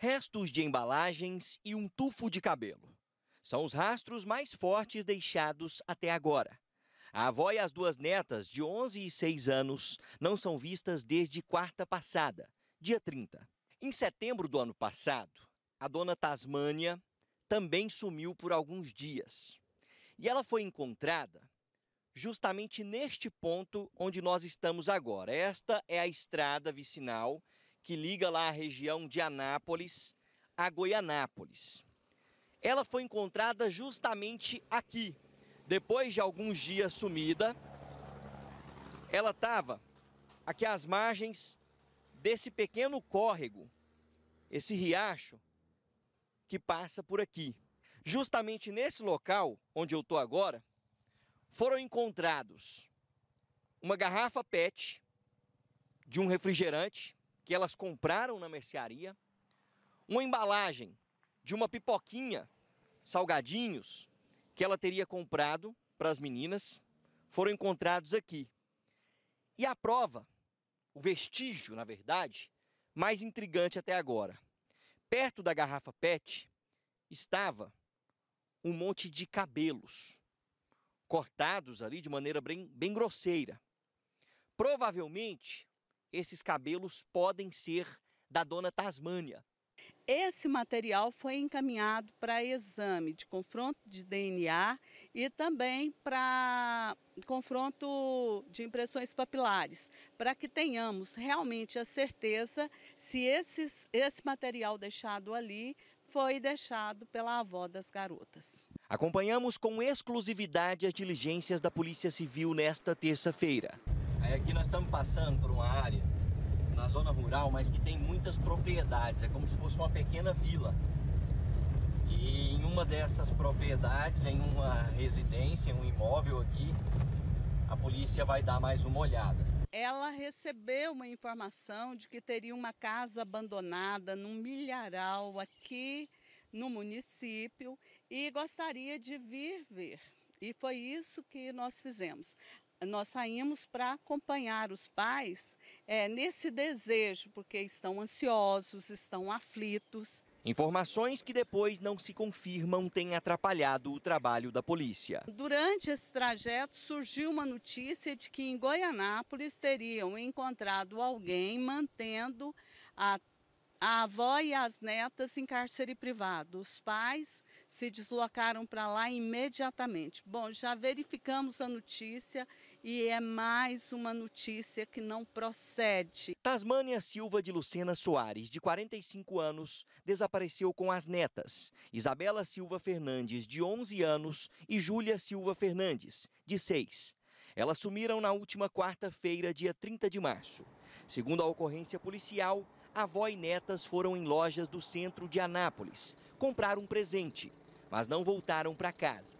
restos de embalagens e um tufo de cabelo. São os rastros mais fortes deixados até agora. A avó e as duas netas, de 11 e 6 anos, não são vistas desde quarta passada, dia 30. Em setembro do ano passado, a dona Tasmânia também sumiu por alguns dias. E ela foi encontrada justamente neste ponto onde nós estamos agora. Esta é a estrada vicinal que liga lá a região de Anápolis a Goianápolis. Ela foi encontrada justamente aqui. Depois de alguns dias sumida, ela estava aqui às margens desse pequeno córrego, esse riacho que passa por aqui. Justamente nesse local onde eu estou agora, foram encontrados uma garrafa PET de um refrigerante que elas compraram na mercearia, uma embalagem de uma pipoquinha, salgadinhos, que ela teria comprado para as meninas, foram encontrados aqui. E a prova, o vestígio, na verdade, mais intrigante até agora. Perto da garrafa PET estava um monte de cabelos, cortados ali de maneira bem, bem grosseira. Provavelmente esses cabelos podem ser da dona Tasmânia. Esse material foi encaminhado para exame de confronto de DNA e também para confronto de impressões papilares, para que tenhamos realmente a certeza se esses, esse material deixado ali foi deixado pela avó das garotas. Acompanhamos com exclusividade as diligências da Polícia Civil nesta terça-feira é né? que nós estamos passando por uma área na zona rural, mas que tem muitas propriedades, é como se fosse uma pequena vila. E em uma dessas propriedades, em uma residência, um imóvel aqui, a polícia vai dar mais uma olhada. Ela recebeu uma informação de que teria uma casa abandonada num milharal aqui no município e gostaria de vir ver. E foi isso que nós fizemos nós saímos para acompanhar os pais é, nesse desejo, porque estão ansiosos, estão aflitos. Informações que depois não se confirmam têm atrapalhado o trabalho da polícia. Durante esse trajeto surgiu uma notícia de que em Goianápolis teriam encontrado alguém mantendo a a avó e as netas em cárcere privado. Os pais se deslocaram para lá imediatamente. Bom, já verificamos a notícia e é mais uma notícia que não procede. Tasmânia Silva de Lucena Soares, de 45 anos, desapareceu com as netas, Isabela Silva Fernandes, de 11 anos, e Júlia Silva Fernandes, de 6. Elas sumiram na última quarta-feira, dia 30 de março. Segundo a ocorrência policial, avó e netas foram em lojas do centro de Anápolis comprar um presente, mas não voltaram para casa.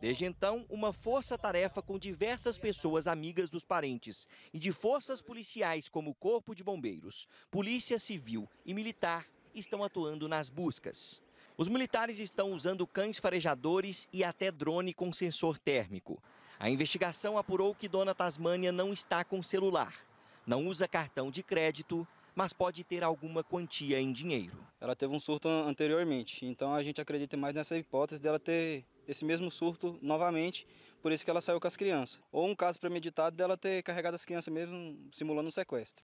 Desde então, uma força-tarefa com diversas pessoas amigas dos parentes e de forças policiais como o Corpo de Bombeiros, Polícia Civil e Militar estão atuando nas buscas. Os militares estão usando cães farejadores e até drone com sensor térmico. A investigação apurou que Dona Tasmânia não está com celular, não usa cartão de crédito mas pode ter alguma quantia em dinheiro. Ela teve um surto anteriormente, então a gente acredita mais nessa hipótese dela ter esse mesmo surto novamente, por isso que ela saiu com as crianças. Ou um caso premeditado dela ter carregado as crianças mesmo simulando um sequestro.